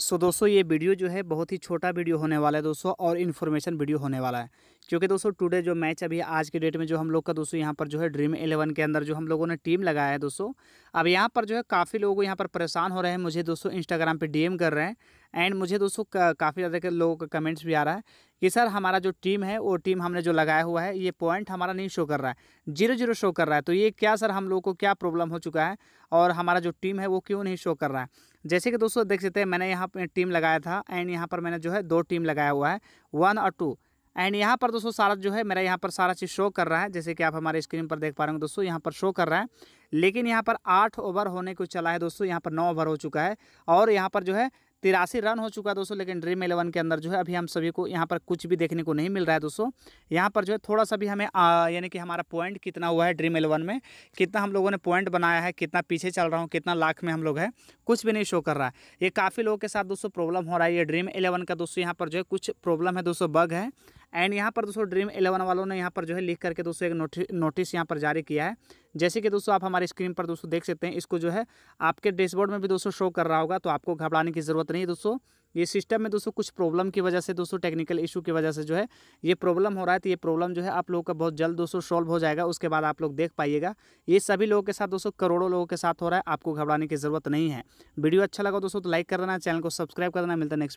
सो so, दोस्तों ये video जो है बहुत ही छोटा वीडियो होने वाला है दोस्तों और इन्फॉर्मेशन वीडियो होने वाला है क्योंकि दोस्तों टुडे जो मैच अभी आज के डेट में जो हम लोग का दोस्तों यहाँ पर जो है ड्रीम इलेवन के अंदर जो हम लोगों ने टीम लगाया है दोस्तों अब यहाँ पर जो है काफ़ी लोग यहाँ पर परेशान हो रहे हैं मुझे दोस्तों इंस्टाग्राम पर डीएम कर रहे हैं एंड मुझे दोस्तों काफ़ी ज़्यादा के लोगों का कमेंट्स भी आ रहा है कि सर हमारा जो टीम है वो टीम हमने जो लगाया हुआ है ये पॉइंट हमारा नहीं शो कर रहा है जीरो जीरो शो कर रहा है तो ये क्या सर हम लोगों को क्या प्रॉब्लम हो चुका है और हमारा जो टीम है वो क्यों नहीं शो कर रहा है जैसे कि दोस्तों देख सकते हैं मैंने यहाँ पर टीम लगाया था एंड यहाँ पर मैंने जो है दो टीम लगाया हुआ है वन और टू एंड यहाँ पर दोस्तों सारा जो है मेरा यहाँ पर सारा चीज़ शो कर रहा है जैसे कि आप हमारे स्क्रीन पर देख पा रहे हो दोस्तों यहाँ पर शो कर रहा है लेकिन यहाँ पर आठ ओवर होने को चला है दोस्तों यहाँ पर नौ ओवर हो चुका है और यहाँ पर जो है तिरासी रन हो चुका है दोस्तों लेकिन ड्रीम इलेवन के अंदर जो है अभी हम सभी को यहाँ पर कुछ भी देखने को नहीं मिल रहा है दोस्तों यहाँ पर जो है थोड़ा सा भी हमें यानी कि हमारा पॉइंट कितना हुआ है ड्रीम इलेवन में कितना हम लोगों ने पॉइंट बनाया है कितना पीछे चल रहा हूँ कितना लाख में हम लोग है कुछ भी नहीं शो कर रहा है ये काफ़ी लोगों के साथ दोस्तों प्रॉब्लम हो रहा है ये ड्रीम इलेवन का दोस्तों यहाँ पर जो है कुछ प्रॉब्लम है दोस्तों बग है एंड यहाँ पर दोस्तों ड्रीम इलेवन वालों ने यहाँ पर जो है लिख करके दोस्तों एक नोटि, नोटिस यहाँ पर जारी किया है जैसे कि दोस्तों आप हमारे स्क्रीन पर दोस्तों देख सकते हैं इसको जो है आपके डैशबोर्ड में भी दोस्तों शो कर रहा होगा तो आपको घबराने की ज़रूरत नहीं है दोस्तों ये सिस्टम में दोस्तों कुछ प्रॉब्लम की वजह से दोस्तों टेक्निकल इशू की वजह से जो है ये प्रॉब्लम हो रहा है तो ये प्रॉब्लम जो है आप लोगों का बहुत जल्द दोस्तों सॉल्व हो जाएगा उसके बाद आप लोग देख पाइएगा ये सभी लोगों के साथ दोस्तों करोड़ों लोगों के साथ हो रहा है आपको घबराने की जरूरत नहीं है वीडियो अच्छा लगा दोस्तों तो लाइक कर देना चैनल को सब्सक्राइब कर देना मिलता है नेक्स्ट